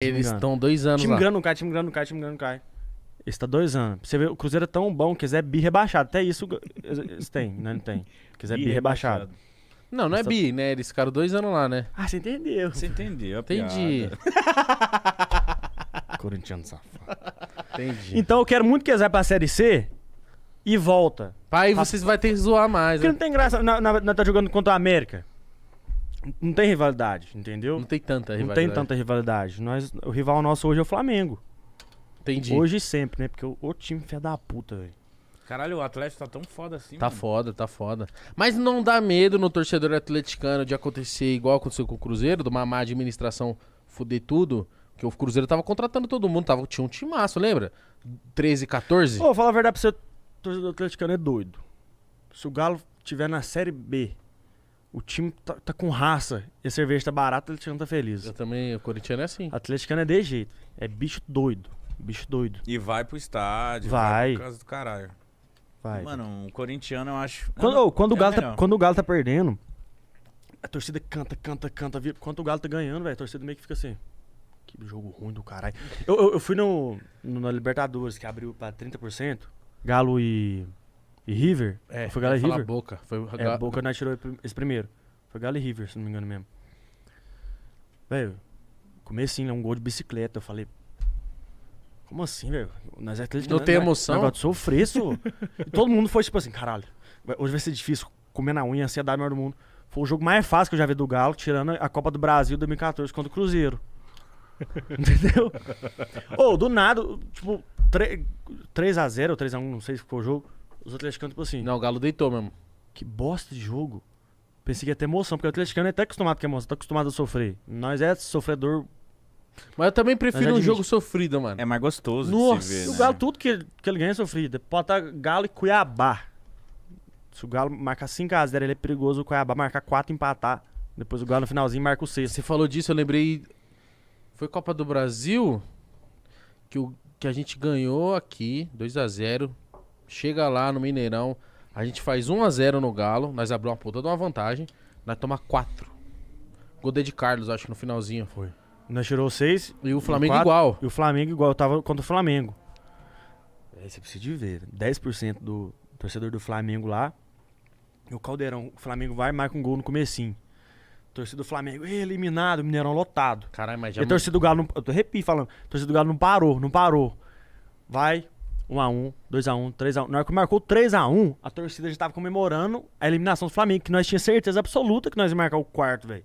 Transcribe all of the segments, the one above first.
Eles estão dois anos time lá. Time não cai, time não cai, time não cai. Esse tá dois anos. Você vê, o Cruzeiro é tão bom que quiser é bi rebaixado. Até isso eles têm, né? Não tem. Quiser é bi, bi rebaixado. rebaixado. Não, não é tá bi, né? Eles ficaram dois anos lá, né? Ah, você entendeu. Você entendeu. Entendi. Corintiano safado. Entendi. Então eu quero muito que eles vá pra Série C e volta. Pai, tá. vocês vão ter que zoar mais. Porque né? não tem graça na, na, na, tá jogando contra o América. Não tem rivalidade, entendeu? Não tem tanta rivalidade. Não tem tanta rivalidade. Nós, o rival nosso hoje é o Flamengo. Entendi. Hoje e sempre, né? Porque o, o time fé da puta, velho. Caralho, o Atlético tá tão foda assim. Tá mano. foda, tá foda. Mas não dá medo no torcedor atleticano de acontecer igual aconteceu com o Cruzeiro, de uma má administração fuder tudo? que o Cruzeiro tava contratando todo mundo, tava, tinha um timaço, lembra? 13, 14. vou falar a verdade pra você, o torcedor atleticano é doido. Se o Galo tiver na Série B o time tá, tá, com raça e a cerveja tá barata, o Atlético tá feliz. Eu também, o corintiano é assim. O atleticano é de jeito. É bicho doido. Bicho doido. E vai pro estádio, vai, vai por causa do caralho. Vai. Mano, o corintiano eu acho. Quando, não, quando, é o Galo tá, quando o Galo tá perdendo, a torcida canta, canta, canta. Quanto Quando o Galo tá ganhando, velho, a torcida meio que fica assim. Que jogo ruim do caralho. Eu, eu, eu fui no, no, na Libertadores, que abriu pra 30%. Galo e e River? É, foi Galo e é, River? Boca. Foi é, Galo... Boca nós tirou esse primeiro. Foi Galo e River, se não me engano mesmo. Velho, comecinho, né, um gol de bicicleta. Eu falei, como assim, velho? Nós é atletas. Não né? tem é emoção. Nós, nós, sofrer, isso. todo mundo foi tipo assim, caralho, hoje vai ser difícil. Comer na unha, ansiedade maior do mundo. Foi o jogo mais fácil que eu já vi do Galo, tirando a Copa do Brasil 2014 contra o Cruzeiro. Entendeu? Ou, oh, do nada, tipo, 3x0 ou 3x1, não sei se ficou o jogo. Os atleticanos, tipo assim. Não, o Galo deitou mesmo. Que bosta de jogo. Pensei que ia ter emoção, porque o atleticano é até acostumado com emoção, tá acostumado a sofrer. Nós é sofredor. Mas eu também prefiro um jogo sofrido, mano. É mais gostoso Nossa, de se ver, né? o Galo, tudo que, que ele ganha é sofrido. Pode estar Galo e Cuiabá. Se o Galo marcar 5x0, ele é perigoso. O Cuiabá marcar 4 empatar. Depois o Galo no finalzinho marca o 6. Você falou disso, eu lembrei. Foi Copa do Brasil que, o, que a gente ganhou aqui, 2 a 0 Chega lá no Mineirão, a gente faz 1 a 0 no Galo, nós abrimos uma puta de uma vantagem, nós toma 4. Godê de Carlos, acho que no finalzinho foi. Nós tirou 6 e o Flamengo quatro, igual. E o Flamengo igual, tava contra o Flamengo. Aí é, você precisa de ver, 10% né? do torcedor do Flamengo lá. E o Caldeirão, o Flamengo vai marca um gol no comecinho. Torcida do Flamengo eliminado, Mineirão lotado. Caralho, mas já. E a torcida do Galo, não, eu tô repito falando, a torcida do Galo não parou, não parou. Vai, 1x1, 2x1, 3x1. Na hora que marcou 3x1, a, torcida já tava comemorando a eliminação do Flamengo, que nós tínhamos certeza absoluta que nós ia marcar o quarto, velho.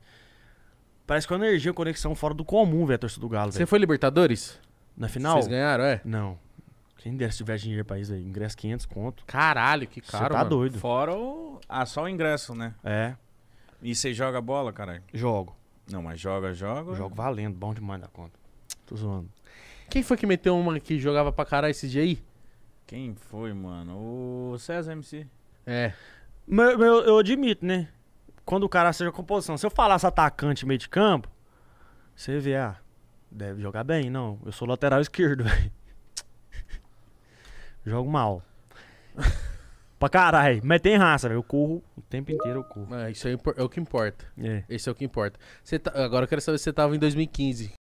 Parece que é a energia, a conexão fora do comum, velho, a torcida do Galo, Você foi Libertadores? Na final? Vocês ganharam, é? Não. Quem dera se tiver dinheiro pra isso aí. Ingresso 500 conto. Caralho, que caro, Você tá mano. doido. Fora o... Ah, só o ingresso, né? É. E você joga bola, caralho? Jogo. Não, mas joga, joga. Jogo valendo, bom demais da conta. Tô zoando. Quem foi que meteu uma que jogava pra caralho esse dia aí? Quem foi, mano? O César MC. É. Mas, eu, admito, né? Quando o cara seja composição, se eu falasse atacante meio de campo, você vê, ah, deve jogar bem, não. Eu sou lateral esquerdo, velho. Jogo mal. pra caralho. Mas tem raça, velho. Eu corro o tempo inteiro, eu corro. É, isso é, é o que importa. É. Esse é o que importa. Tá, agora eu quero saber se você tava em 2015.